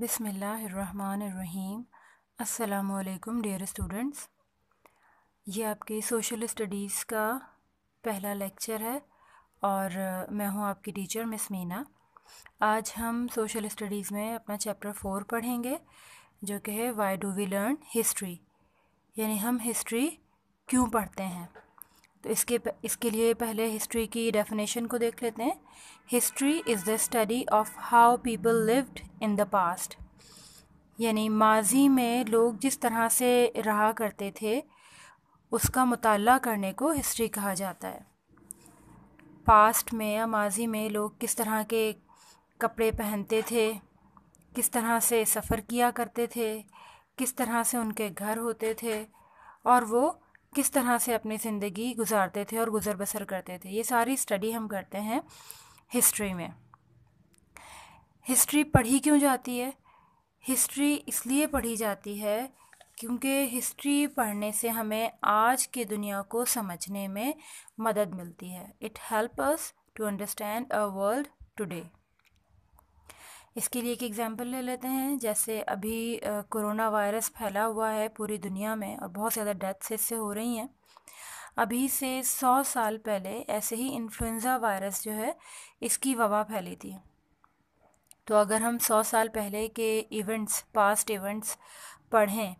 बिसमीम् अल्लाम dear students ये आपके सोशल स्टडीज़ का पहला लेक्चर है और मैं हूँ आपकी टीचर मिस मीना आज हम सोशल स्टडीज़ में अपना चैप्टर फोर पढ़ेंगे जो कि है why do we learn history यानी हम हिस्ट्री क्यों पढ़ते हैं तो इसके इसके लिए पहले हिस्ट्री की डेफिनेशन को देख लेते हैं history is the study of how people lived in the past यानी माजी में लोग जिस तरह से रहा करते थे उसका मुताल करने को हिस्ट्री कहा जाता है पास्ट में या माजी में लोग किस तरह के कपड़े पहनते थे किस तरह से सफ़र किया करते थे किस तरह से उनके घर होते थे और वो किस तरह से अपनी ज़िंदगी गुजारते थे और गुज़र बसर करते थे ये सारी स्टडी हम करते हैं हिस्ट्री में हिस्ट्री पढ़ी क्यों जाती है हिस्ट्री इसलिए पढ़ी जाती है क्योंकि हिस्ट्री पढ़ने से हमें आज की दुनिया को समझने में मदद मिलती है it help us to understand a world today इसके लिए एक एग्ज़ाम्पल ले लेते हैं जैसे अभी कोरोना वायरस फैला हुआ है पूरी दुनिया में और बहुत ज़्यादा डेथ्स इससे हो रही हैं अभी से सौ साल पहले ऐसे ही इन्फ्लुएंज़ा वायरस जो है इसकी वबा फैली थी तो अगर हम सौ साल पहले के इवेंट्स पास्ट इवेंट्स पढ़ें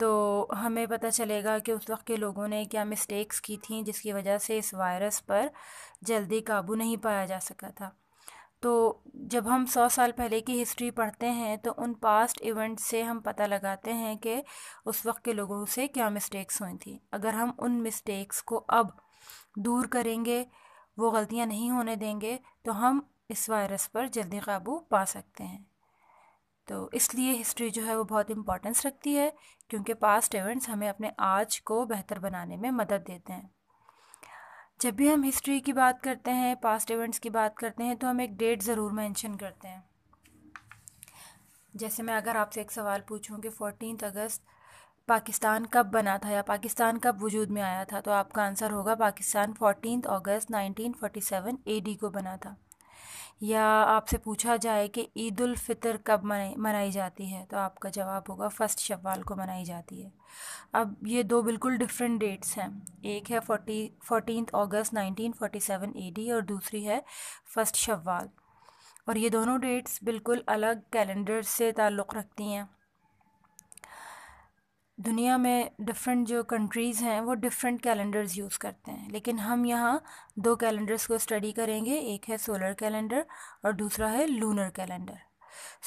तो हमें पता चलेगा कि उस वक्त के लोगों ने क्या मिस्टेक्स की थी जिसकी वजह से इस वायरस पर जल्दी काबू नहीं पाया जा सका था तो जब हम सौ साल पहले की हिस्ट्री पढ़ते हैं तो उन पास्ट इवेंट से हम पता लगाते हैं कि उस वक्त के लोगों से क्या मिस्टेक्स हुई थी अगर हम उन मिस्टेक्स को अब दूर करेंगे वो गलतियां नहीं होने देंगे तो हम इस वायरस पर जल्दी काबू पा सकते हैं तो इसलिए हिस्ट्री जो है वो बहुत इम्पोर्टेंस रखती है क्योंकि पास्ट इवेंट्स हमें अपने आज को बेहतर बनाने में मदद देते हैं जब भी हम हिस्ट्री की बात करते हैं पास्ट इवेंट्स की बात करते हैं तो हम एक डेट ज़रूर मेंशन करते हैं जैसे मैं अगर आपसे एक सवाल पूछूं कि फोर्टीन अगस्त पाकिस्तान कब बना था या पाकिस्तान कब वजूद में आया था तो आपका आंसर होगा पाकिस्तान फोर्टीन अगस्त 1947 एडी को बना था या आपसे पूछा जाए कि ईद उल फितर कब मनाई मनाई जाती है तो आपका जवाब होगा फ़र्स्ट शवाल को मनाई जाती है अब ये दो बिल्कुल डिफरेंट डेट्स हैं एक है फोर्टी फोर्टीन अगस्त नाइनटीन सेवन ए डी और दूसरी है फ़र्स्ट शवाल और ये दोनों डेट्स बिल्कुल अलग कैलेंडर से ताल्लुक़ रखती हैं दुनिया में डिफरेंट जो कंट्रीज़ हैं वो डिफरेंट कैलेंडर्स यूज़ करते हैं लेकिन हम यहाँ दो कैलेंडर्स को स्टडी करेंगे एक है सोलर कैलेंडर और दूसरा है लूनर कैलेंडर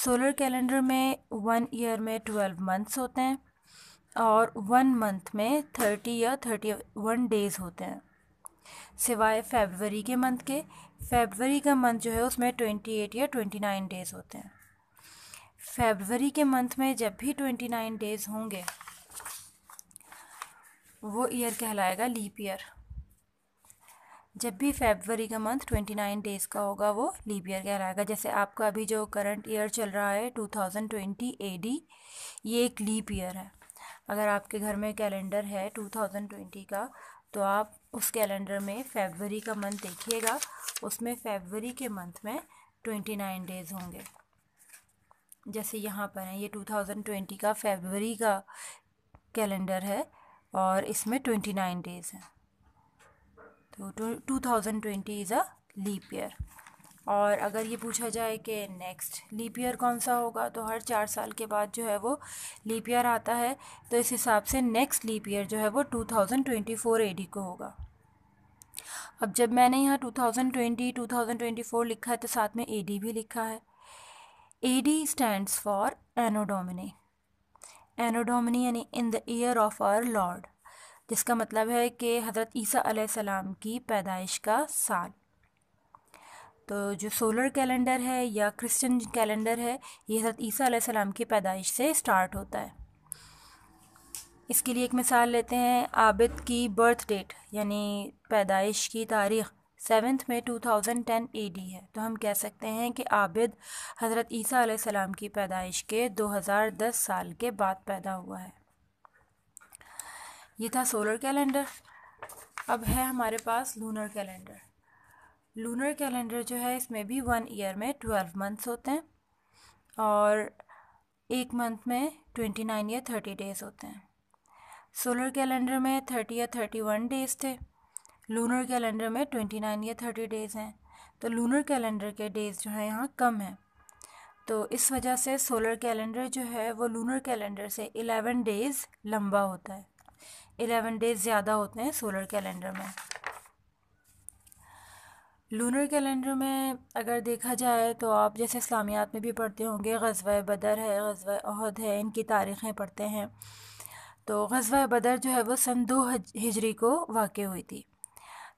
सोलर कैलेंडर में वन ईयर में ट्वेल्व मंथ्स होते हैं और वन मंथ में थर्टी या थर्टी वन डेज़ होते हैं सिवाय फेबररी के मंथ के फेबररी का मंथ जो है उसमें ट्वेंटी एट या ट्वेंटी नाइन डेज़ होते हैं फेबररी के मंथ में जब भी ट्वेंटी नाइन डेज़ होंगे वो ईयर कहलाएगा लीप ईयर जब भी फेबररी का मंथ ट्वेंटी नाइन डेज़ का होगा वो लीप ईयर कहलाएगा जैसे आपका अभी जो करंट ईयर चल रहा है two thousand twenty A D ये एक लीप ईयर है अगर आपके घर में कैलेंडर है टू थाउजेंड ट्वेंटी का तो आप उस कैलेंडर में फेबररी का मंथ देखिएगा उसमें फेबररी के मंथ में ट्वेंटी नाइन डेज़ होंगे जैसे यहाँ पर है ये टू थाउजेंड ट्वेंटी का फेबररी का कैलेंडर है और इसमें ट्वेंटी नाइन डेज़ हैं तो two thousand twenty is a leap year और अगर ये पूछा जाए कि नेक्स्ट लीप ईयर कौन सा होगा तो हर चार साल के बाद जो है वो लीप ईयर आता है तो इस हिसाब से नेक्स्ट लीप ईयर जो है वो two thousand twenty four AD को होगा अब जब मैंने यहाँ two thousand twenty two thousand twenty four लिखा है तो साथ में एडी भी लिखा है AD stands for anno domini anno domini यानी in the year of our lord जिसका मतलब है कि हज़रत ईसा सलाम की पैदाइश का साल तो जो सोलर कैलेंडर है या क्रिश्चियन कैलेंडर है ये हज़रत ईसा सलाम की पैदाइश से स्टार्ट होता है इसके लिए एक मिसाल लेते हैं आबिद की बर्थ डेट यानी पैदाइश की तारीख़ सेवन्थ में 2010 एडी है तो हम कह सकते हैं कि आबिद हज़रत ईसा सलाम की पैदाइश के 2010 साल के बाद पैदा हुआ है ये था सोलर कैलेंडर अब है हमारे पास लूनर कैलेंडर लूनर कैलेंडर जो है इसमें भी वन ईयर में ट्वेल्व मंथ्स होते हैं और एक मंथ में ट्वेंटी नाइन या थर्टी डेज़ होते हैं सोलर कैलेंडर में थर्टी या थर्टी वन डेज़ थे लूनर कैलेंडर में ट्वेंटी नाइन या थर्टी डेज़ हैं तो लूनर कैलेंडर के डेज़ जो हैं यहाँ कम हैं तो इस वजह से सोलर कैलेंडर जो है वो लूनर कैलेंडर से एलेवन डेज़ लंबा होता है एलेवन डेज़ ज़्यादा होते हैं सोलर कैलेंडर में लूनर कैलेंडर में अगर देखा जाए तो आप जैसे इस्लामियात में भी पढ़ते होंगे गजवा बदर है गजवा अहद है इनकी तारीख़ें पढ़ते हैं तो गजवा बदर जो है वो सन दो हिजरी को वाक़ हुई थी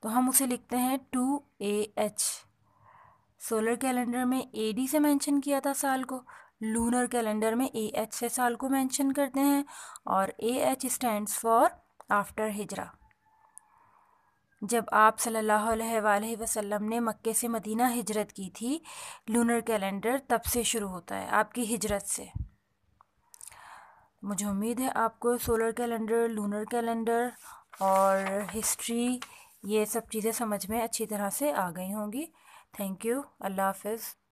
तो हम उसे लिखते हैं two A H solar calendar में ए डी से मेंशन किया था साल को लूनर कैलेंडर में ए एच से साल को मेंशन करते हैं और A H stands for after Hijra जब आप सल्लल्लाहु अलैहि वसल्लम ने मक्के से मदीना हिजरत की थी लूनर कैलेंडर तब से शुरू होता है आपकी हिजरत से मुझे उम्मीद है आपको सोलर कैलेंडर लूनर कैलेंडर और हिस्ट्री ये सब चीज़ें समझ में अच्छी तरह से आ गई होंगी थैंक यू अल्लाह हाफिज़